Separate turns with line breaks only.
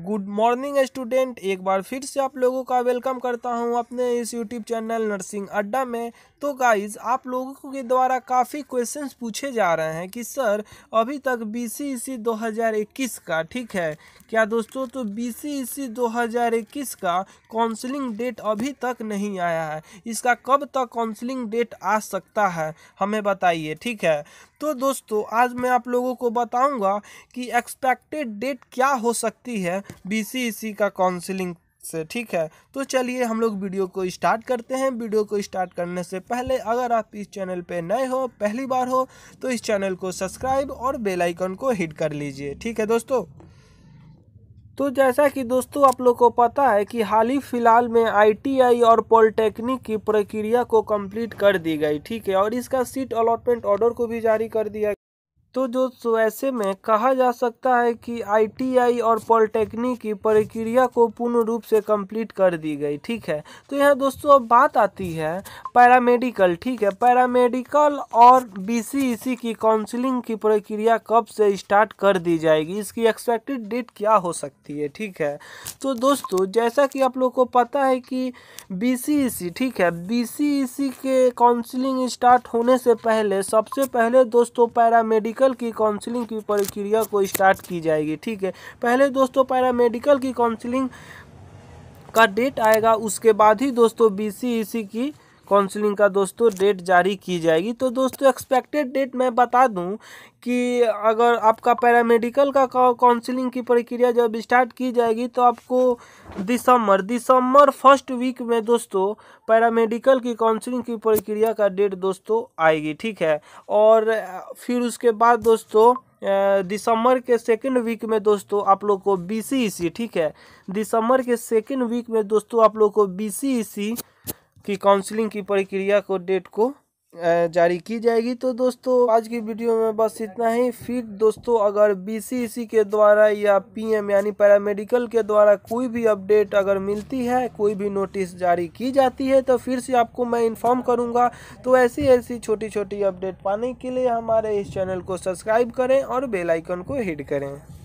good morning student एक बार फिर से आप लोगों का वेलकम करता हूं अपने इस यूट्यूब चैनल नर्सिंग अड्डा में तो गाइज आप लोगों के द्वारा काफ़ी क्वेश्चंस पूछे जा रहे हैं कि सर अभी तक बी सी e दो हज़ार इक्कीस का ठीक है क्या दोस्तों तो बी सी e दो हज़ार इक्कीस का काउंसलिंग डेट अभी तक नहीं आया है इसका कब तक काउंसलिंग डेट आ सकता है हमें बताइए ठीक है तो दोस्तों आज मैं आप लोगों को बताऊंगा कि एक्सपेक्टेड डेट क्या हो सकती है बीसीईसी e का काउंसिलिंग से ठीक है तो चलिए हम लोग वीडियो को स्टार्ट करते हैं वीडियो को स्टार्ट करने से पहले अगर आप इस चैनल पे नए हो पहली बार हो तो इस चैनल को सब्सक्राइब और बेल आइकन को हिट कर लीजिए ठीक है दोस्तों तो जैसा कि दोस्तों आप लोग को पता है कि हाल ही फिलहाल में आईटीआई और पॉलिटेक्निक की प्रक्रिया को कंप्लीट कर दी गई ठीक है और इसका सीट अलॉटमेंट ऑर्डर को भी जारी कर दिया तो जो ऐसे में कहा जा सकता है कि आईटीआई और पॉलिटेक्निक की प्रक्रिया को पूर्ण रूप से कंप्लीट कर दी गई ठीक है तो यहाँ दोस्तों अब बात आती है पैरामेडिकल ठीक है पैरामेडिकल और बीसीईसी की काउंसलिंग की प्रक्रिया कब से स्टार्ट कर दी जाएगी इसकी एक्सपेक्टेड डेट क्या हो सकती है ठीक है तो दोस्तों जैसा कि आप लोग को पता है कि बी ठीक है बी के काउंसिलिंग स्टार्ट होने से पहले सबसे पहले दोस्तों पैरामेडिकल पैरामेडिकल की काउंसिलिंग की प्रक्रिया को स्टार्ट की जाएगी ठीक है पहले दोस्तों पैरामेडिकल की काउंसिलिंग का डेट आएगा उसके बाद ही दोस्तों बी e की काउंसलिंग का दोस्तों डेट जारी की जाएगी तो दोस्तों एक्सपेक्टेड डेट मैं बता दूं कि अगर आपका पैरामेडिकल का काउंसलिंग की प्रक्रिया जब स्टार्ट की जाएगी तो आपको दिसंबर दिसंबर फर्स्ट वीक में दोस्तों पैरामेडिकल की काउंसलिंग की प्रक्रिया का डेट दोस्तों आएगी ठीक है और फिर उसके बाद दोस्तों दिसंबर के सेकेंड वीक में दोस्तों आप लोग को बी e ठीक है दिसंबर के सेकेंड वीक में दोस्तों आप लोग को बी की काउंसलिंग की प्रक्रिया को डेट को जारी की जाएगी तो दोस्तों आज की वीडियो में बस इतना ही फिर दोस्तों अगर बीसीसी e के द्वारा या पीएम यानी पैरामेडिकल के द्वारा कोई भी अपडेट अगर मिलती है कोई भी नोटिस जारी की जाती है तो फिर से आपको मैं इन्फॉर्म करूंगा तो ऐसी ऐसी छोटी छोटी अपडेट पाने के लिए हमारे इस चैनल को सब्सक्राइब करें और बेलाइकन को हिट करें